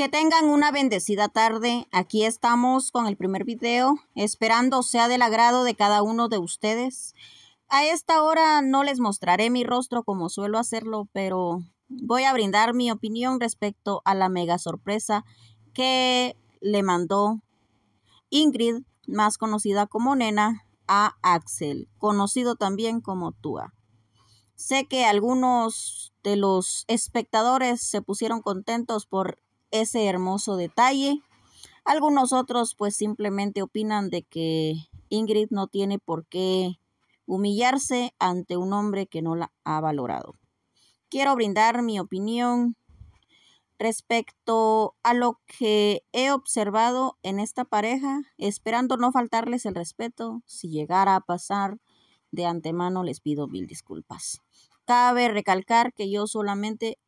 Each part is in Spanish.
Que tengan una bendecida tarde. Aquí estamos con el primer video, esperando sea del agrado de cada uno de ustedes. A esta hora no les mostraré mi rostro como suelo hacerlo, pero voy a brindar mi opinión respecto a la mega sorpresa que le mandó Ingrid, más conocida como Nena, a Axel, conocido también como Tua. Sé que algunos de los espectadores se pusieron contentos por ese hermoso detalle. Algunos otros pues simplemente opinan de que Ingrid no tiene por qué humillarse ante un hombre que no la ha valorado. Quiero brindar mi opinión respecto a lo que he observado en esta pareja, esperando no faltarles el respeto. Si llegara a pasar de antemano, les pido mil disculpas. Cabe recalcar que yo solamente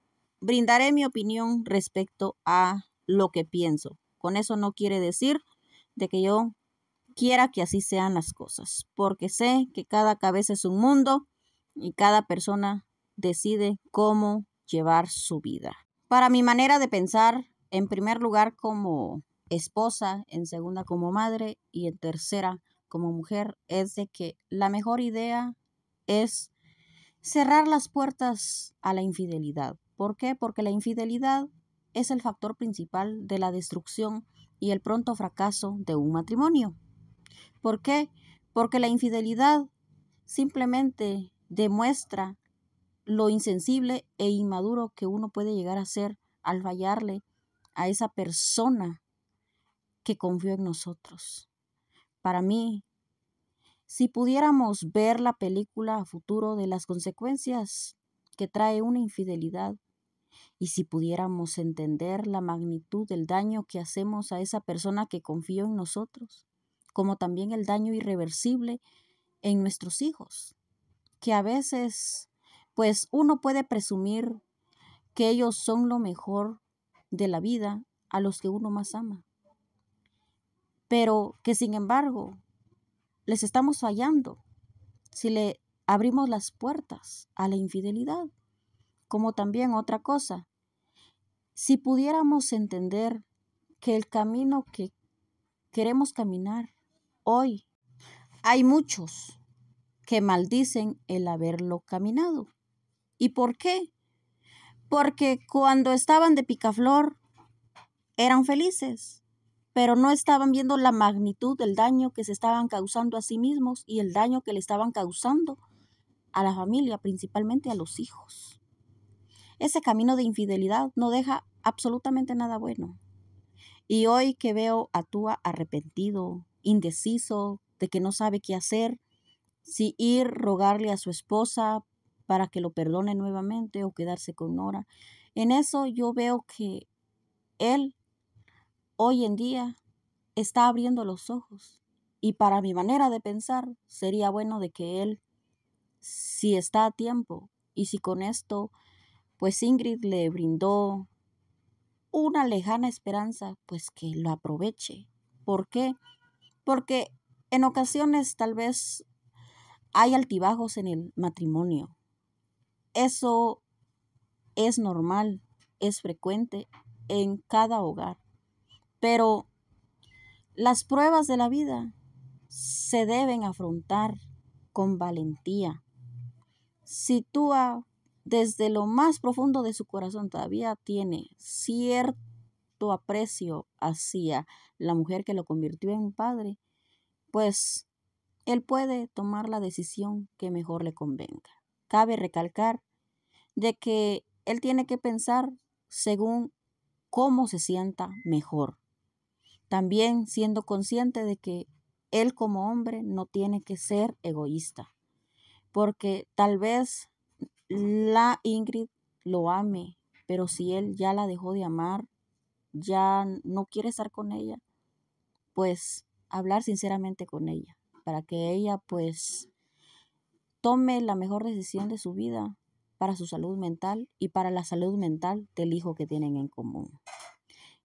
brindaré mi opinión respecto a lo que pienso. Con eso no quiere decir de que yo quiera que así sean las cosas, porque sé que cada cabeza es un mundo y cada persona decide cómo llevar su vida. Para mi manera de pensar, en primer lugar como esposa, en segunda como madre y en tercera como mujer, es de que la mejor idea es cerrar las puertas a la infidelidad. ¿Por qué? Porque la infidelidad es el factor principal de la destrucción y el pronto fracaso de un matrimonio. ¿Por qué? Porque la infidelidad simplemente demuestra lo insensible e inmaduro que uno puede llegar a ser al fallarle a esa persona que confió en nosotros. Para mí, si pudiéramos ver la película a futuro de las consecuencias que trae una infidelidad, y si pudiéramos entender la magnitud del daño que hacemos a esa persona que confió en nosotros, como también el daño irreversible en nuestros hijos, que a veces, pues uno puede presumir que ellos son lo mejor de la vida a los que uno más ama, pero que sin embargo les estamos fallando si le abrimos las puertas a la infidelidad como también otra cosa. Si pudiéramos entender que el camino que queremos caminar hoy, hay muchos que maldicen el haberlo caminado. ¿Y por qué? Porque cuando estaban de picaflor eran felices, pero no estaban viendo la magnitud del daño que se estaban causando a sí mismos y el daño que le estaban causando a la familia, principalmente a los hijos. Ese camino de infidelidad no deja absolutamente nada bueno. Y hoy que veo a Tua arrepentido, indeciso, de que no sabe qué hacer, si ir rogarle a su esposa para que lo perdone nuevamente o quedarse con Nora. En eso yo veo que él hoy en día está abriendo los ojos. Y para mi manera de pensar, sería bueno de que él, si está a tiempo y si con esto pues Ingrid le brindó una lejana esperanza, pues que lo aproveche. ¿Por qué? Porque en ocasiones tal vez hay altibajos en el matrimonio. Eso es normal, es frecuente en cada hogar. Pero las pruebas de la vida se deben afrontar con valentía. Si tú desde lo más profundo de su corazón todavía tiene cierto aprecio hacia la mujer que lo convirtió en padre, pues él puede tomar la decisión que mejor le convenga. Cabe recalcar de que él tiene que pensar según cómo se sienta mejor. También siendo consciente de que él como hombre no tiene que ser egoísta, porque tal vez la Ingrid lo ame, pero si él ya la dejó de amar, ya no quiere estar con ella, pues hablar sinceramente con ella, para que ella pues tome la mejor decisión de su vida para su salud mental y para la salud mental del hijo que tienen en común.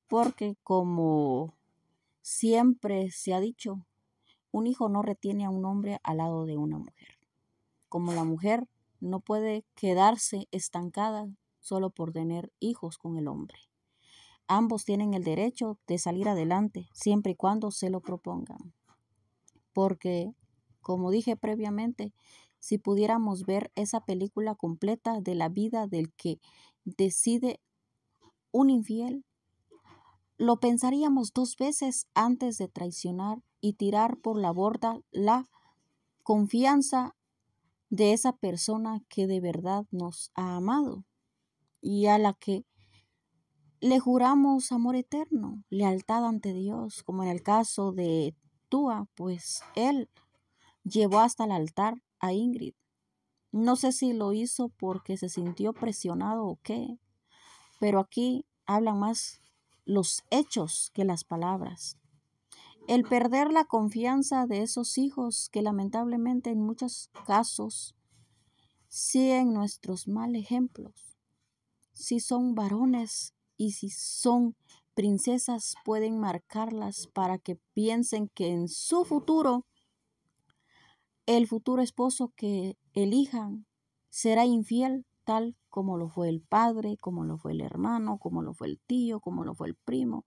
Porque como siempre se ha dicho, un hijo no retiene a un hombre al lado de una mujer, como la mujer no puede quedarse estancada solo por tener hijos con el hombre. Ambos tienen el derecho de salir adelante siempre y cuando se lo propongan. Porque, como dije previamente, si pudiéramos ver esa película completa de la vida del que decide un infiel, lo pensaríamos dos veces antes de traicionar y tirar por la borda la confianza de esa persona que de verdad nos ha amado y a la que le juramos amor eterno, lealtad ante Dios, como en el caso de Tua, pues él llevó hasta el altar a Ingrid. No sé si lo hizo porque se sintió presionado o qué, pero aquí hablan más los hechos que las palabras el perder la confianza de esos hijos que lamentablemente en muchos casos siguen nuestros mal ejemplos. Si son varones y si son princesas pueden marcarlas para que piensen que en su futuro el futuro esposo que elijan será infiel tal como lo fue el padre, como lo fue el hermano, como lo fue el tío, como lo fue el primo,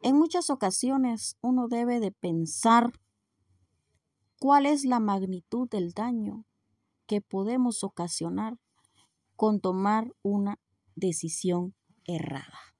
en muchas ocasiones uno debe de pensar cuál es la magnitud del daño que podemos ocasionar con tomar una decisión errada.